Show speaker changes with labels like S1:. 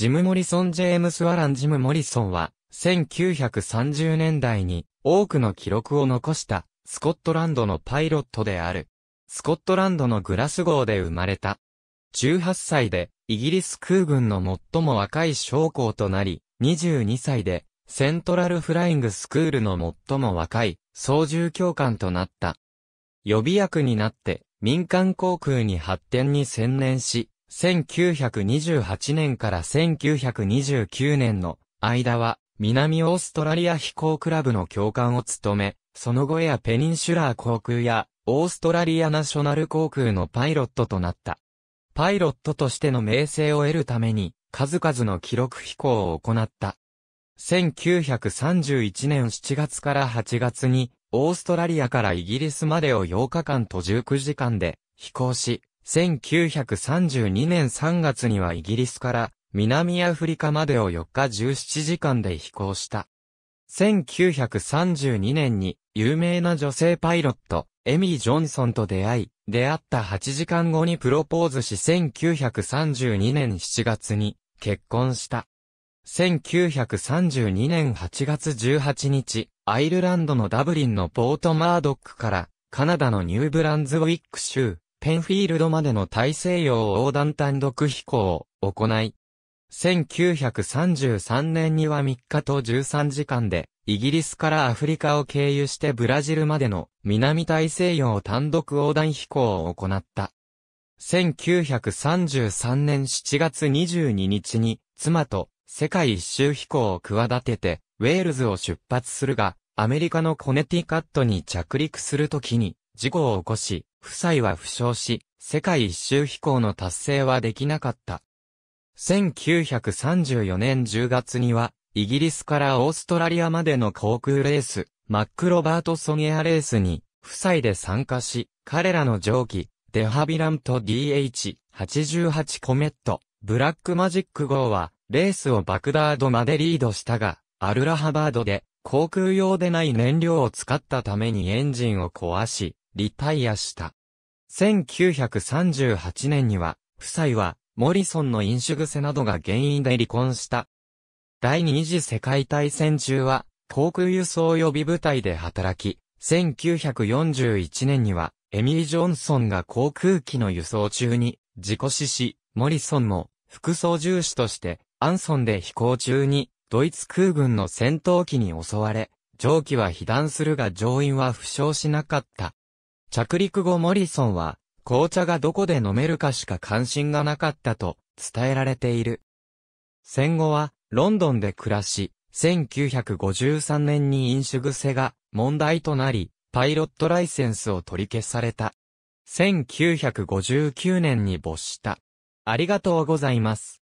S1: ジム・モリソン・ジェームス・ワラン・ジム・モリソンは、1930年代に多くの記録を残したスコットランドのパイロットである。スコットランドのグラス号で生まれた。18歳でイギリス空軍の最も若い将校となり、22歳でセントラルフライングスクールの最も若い操縦教官となった。予備役になって民間航空に発展に専念し、1928年から1929年の間は、南オーストラリア飛行クラブの教官を務め、その後やペニンシュラー航空や、オーストラリアナショナル航空のパイロットとなった。パイロットとしての名声を得るために、数々の記録飛行を行った。1931年7月から8月に、オーストラリアからイギリスまでを8日間と19時間で飛行し、1932年3月にはイギリスから南アフリカまでを4日17時間で飛行した。1932年に有名な女性パイロット、エミー・ジョンソンと出会い、出会った8時間後にプロポーズし1932年7月に結婚した。1932年8月18日、アイルランドのダブリンのポートマードックから、カナダのニューブランズウィック州、ペンフィールドまでの大西洋横断単独飛行を行い、1933年には3日と13時間で、イギリスからアフリカを経由してブラジルまでの南大西洋単独横断飛行を行った。1933年7月22日に、妻と世界一周飛行を企てて、ウェールズを出発するが、アメリカのコネティカットに着陸するときに事故を起こし、夫妻は負傷し、世界一周飛行の達成はできなかった。1934年10月には、イギリスからオーストラリアまでの航空レース、マック・ロバートソニアレースに、夫妻で参加し、彼らの蒸気、デハビラント DH88 コメット、ブラックマジック号は、レースをバクダードまでリードしたが、アルラハバードで、航空用でない燃料を使ったためにエンジンを壊し、リタイアした。1938年には、夫妻は、モリソンの飲酒癖などが原因で離婚した。第二次世界大戦中は、航空輸送予備部隊で働き、1941年には、エミリー・ジョンソンが航空機の輸送中に、事故死し、モリソンも、副操縦士として、アンソンで飛行中に、ドイツ空軍の戦闘機に襲われ、上気は被弾するが乗員は負傷しなかった。着陸後モリソンは、紅茶がどこで飲めるかしか関心がなかったと伝えられている。戦後は、ロンドンで暮らし、1953年に飲酒癖が問題となり、パイロットライセンスを取り消された。1959年に没した。ありがとうございます。